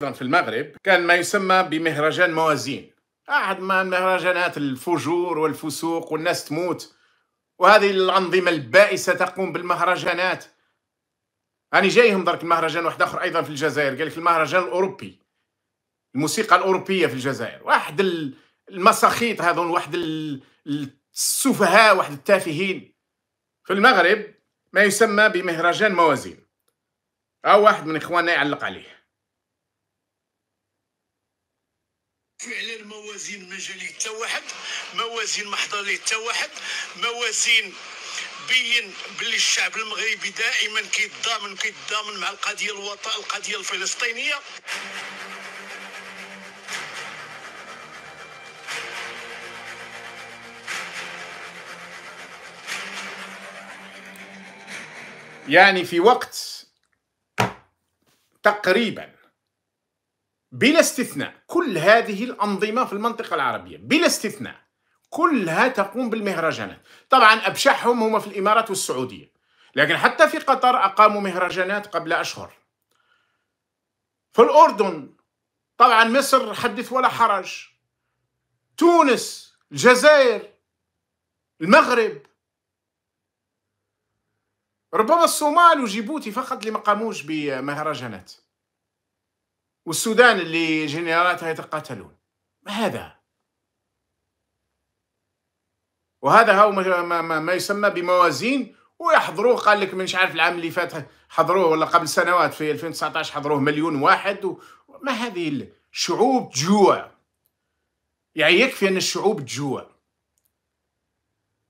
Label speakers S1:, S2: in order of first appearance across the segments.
S1: في المغرب كان ما يسمى بمهرجان موازين أحد ما مهرجانات الفجور والفسوق والناس تموت وهذه الأنظمة البائسة تقوم بالمهرجانات أنا جايهم درك المهرجان واحد آخر أيضا في الجزائر قال لك المهرجان الأوروبي الموسيقى الأوروبية في الجزائر واحد المساخيط هذون واحد السفهاء واحد التافهين في المغرب ما يسمى بمهرجان موازين أو واحد من إخواننا يعلق عليه فعلا موازين مجاليه حتى واحد موازين محضريه حتى واحد موازين بين بلي الشعب المغربي دائما كيتضامن كيتضامن مع القضيه الوطن القضيه الفلسطينيه يعني في وقت تقريبا بلا استثناء كل هذه الأنظمة في المنطقة العربية بلا استثناء كلها تقوم بالمهرجانات طبعا أبشعهم هما في الإمارات والسعودية لكن حتى في قطر أقاموا مهرجانات قبل أشهر في الأردن طبعا مصر حدث ولا حرج تونس الجزائر المغرب ربما الصومال وجيبوتي فقط اللي ما قاموش بمهرجانات والسودان اللي جنرالاتها يتقاتلون ما هذا وهذا هو ما, ما, ما يسمى بموازين ويحضروه قال لك مش عارف العام اللي فات حضروه ولا قبل سنوات في 2019 حضروه مليون واحد ما هذه الشعوب تجوع يعني يكفي ان الشعوب تجوع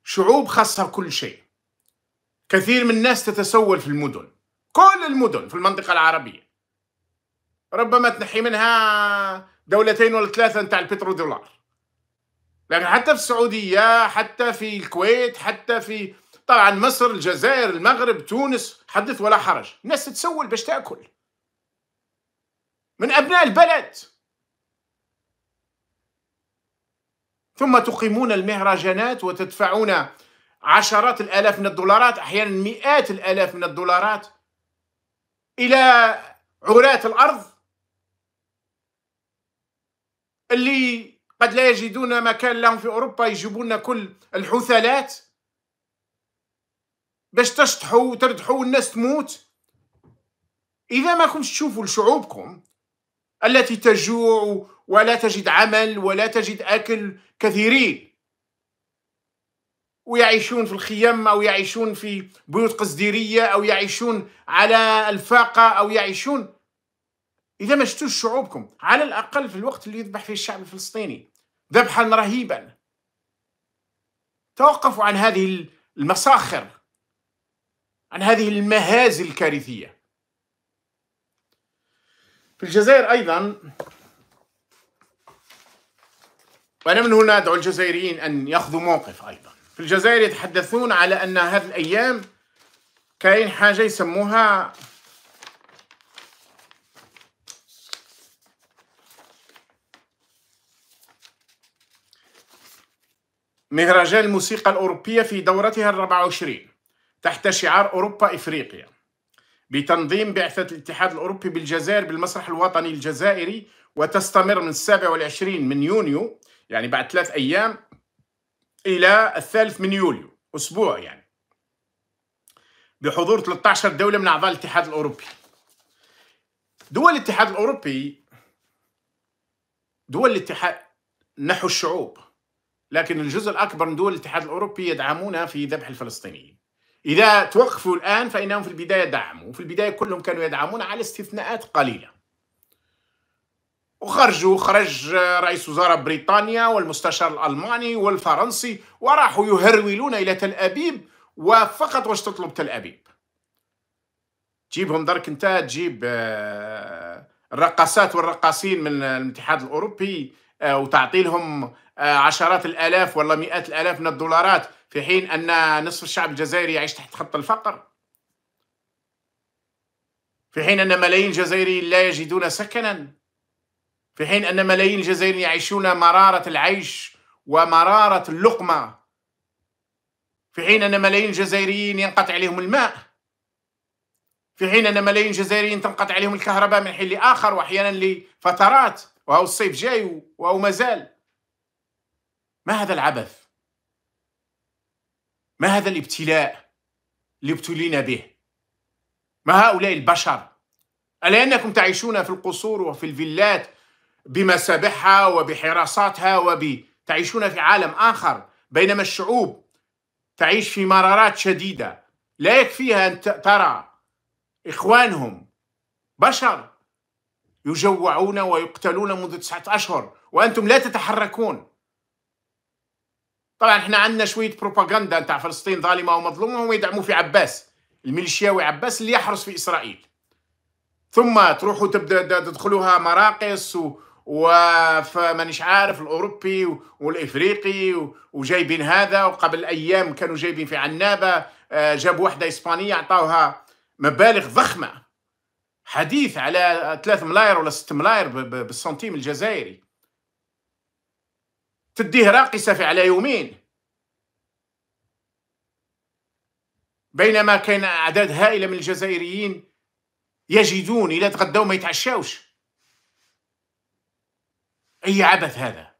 S1: شعوب خاصها كل شيء كثير من الناس تتسول في المدن كل المدن في المنطقه العربيه ربما تنحي منها دولتين ولا ثلاثه نتاع البترو دولار لكن حتى في السعوديه حتى في الكويت حتى في طبعا مصر الجزائر المغرب تونس حدث ولا حرج الناس تتسول باش تاكل من ابناء البلد ثم تقيمون المهرجانات وتدفعون عشرات الالاف من الدولارات احيانا مئات الالاف من الدولارات الى عراة الارض اللي قد لا يجدون مكان لهم في أوروبا يجيبون كل الحثالات باش تشطحوا وتردحوا والناس تموت إذا ما كنتش تشوفوا لشعوبكم التي تجوع ولا تجد عمل ولا تجد أكل كثيرين ويعيشون في الخيام أو يعيشون في بيوت قصديرية أو يعيشون على الفاقة أو يعيشون إذا ما شتوش شعوبكم على الأقل في الوقت اللي يذبح فيه الشعب الفلسطيني ذبحا رهيبا توقفوا عن هذه المساخر عن هذه المهازل الكارثية في الجزائر أيضا وأنا من هنا أدعو الجزائريين أن يأخذوا موقف أيضا في الجزائر يتحدثون على أن هذه الأيام كاين حاجة يسموها مهرجان الموسيقى الأوروبية في دورتها الرابعة وعشرين تحت شعار أوروبا إفريقيا بتنظيم بعثة الاتحاد الأوروبي بالجزائر بالمسرح الوطني الجزائري وتستمر من السابع والعشرين من يونيو يعني بعد ثلاث أيام إلى الثالث من يوليو أسبوع يعني بحضور 13 دولة من أعضاء الاتحاد الأوروبي دول الاتحاد الأوروبي دول الاتحاد نحو الشعوب لكن الجزء الأكبر من دول الاتحاد الأوروبي يدعمون في ذبح الفلسطينيين إذا توقفوا الآن فإنهم في البداية دعموا وفي البداية كلهم كانوا يدعمون على استثناءات قليلة وخرجوا خرج رئيس وزراء بريطانيا والمستشار الألماني والفرنسي وراحوا يهرولون إلى تل أبيب وفقط واش تطلب تل أبيب جيبهم درك انت تجيب آه، الرقاصات والرقاصين من الاتحاد الأوروبي آه، وتعطيلهم آه، عشرات الآلاف ولا مئات الآلاف من الدولارات في حين أن نصف الشعب الجزائري يعيش تحت خط الفقر في حين أن ملايين الجزائريين لا يجدون سكنا في حين أن ملايين الجزائريين يعيشون مرارة العيش ومرارة اللقمة في حين أن ملايين الجزائريين ينقطع عليهم الماء في حين أن ملايين الجزائريين تنقطع عليهم الكهرباء من حين لآخر وأحيانا لفترات وهو الصيف جاي وهو مازال ما هذا العبث ما هذا الابتلاء اللي ابتلينا به ما هؤلاء البشر ألا أنكم تعيشون في القصور وفي الفيلات بمسابحها وبحراساتها وب تعيشون في عالم آخر بينما الشعوب تعيش في مرارات شديدة لا يكفيها أن ترى إخوانهم بشر يجوعون ويقتلون منذ تسعة أشهر وأنتم لا تتحركون طبعا احنا عندنا شوية بروباغندا نتاع فلسطين ظالمة ومظلومة هم يدعموا في عباس الميليشياوي عباس اللي يحرس في إسرائيل ثم تروحوا تبدا تدخلوها مراقص و ومانيش عارف الاوروبي والافريقي وجايبين هذا وقبل ايام كانوا جايبين في عنابه آه، جابوا واحده اسبانيه عطاوها مبالغ ضخمه حديث على 3 ملاير ولا 6 ملاير بالسنتيم الجزائري تديه راقصه في على يومين بينما كان اعداد هائله من الجزائريين يجدون الى تغداو ما يتعشاوش اي عبث هذا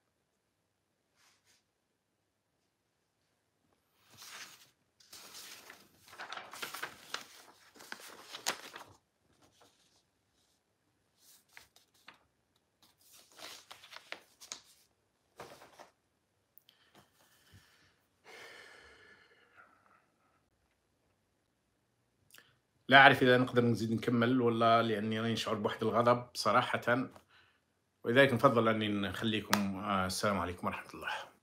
S1: لا أعرف إذا نقدر نزيد نكمل ولا لأني راني نشعر بواحد الغضب صراحة ولذلك نفضل أني نخليكم آه، السلام عليكم ورحمة الله